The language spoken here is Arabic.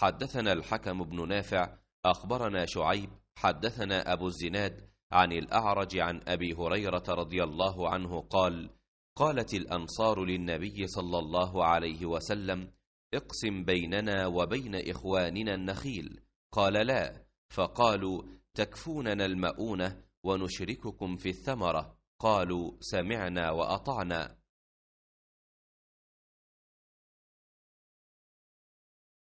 حدثنا الحكم بن نافع أخبرنا شعيب حدثنا أبو الزناد عن الأعرج عن أبي هريرة رضي الله عنه قال قالت الأنصار للنبي صلى الله عليه وسلم اقسم بيننا وبين إخواننا النخيل قال لا فقالوا تكفوننا المؤونة ونشرككم في الثمرة قالوا سمعنا وأطعنا